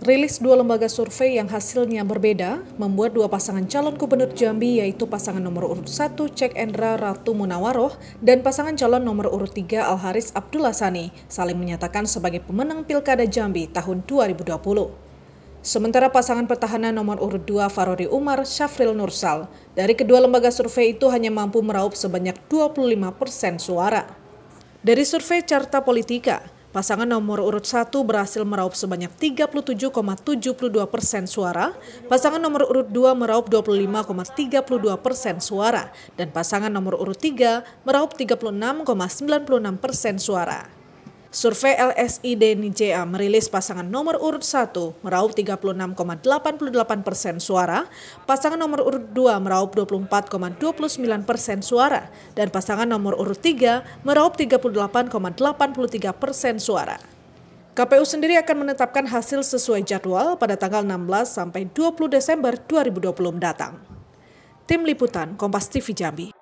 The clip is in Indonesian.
Rilis dua lembaga survei yang hasilnya berbeda membuat dua pasangan calon gubernur Jambi yaitu pasangan nomor urut 1 Cek Endra Ratu Munawaroh dan pasangan calon nomor urut 3 Haris Abdullah Sani saling menyatakan sebagai pemenang Pilkada Jambi tahun 2020. Sementara pasangan pertahanan nomor urut 2 Farori Umar Syafril Nursal dari kedua lembaga survei itu hanya mampu meraup sebanyak 25 persen suara. Dari survei Carta Politika, Pasangan nomor urut 1 berhasil meraup sebanyak 37,72 persen suara, pasangan nomor urut 2 meraup 25,32 persen suara, dan pasangan nomor urut 3 meraup 36,96 persen suara. Survei LSI Deni JA merilis pasangan nomor urut 1 meraup 36,88 persen suara, pasangan nomor urut 2 meraup 24,29 persen suara, dan pasangan nomor urut 3 meraup 38,83 persen suara. KPU sendiri akan menetapkan hasil sesuai jadwal pada tanggal 16 sampai 20 Desember 2020 mendatang. Tim Liputan Kompas TV Jambi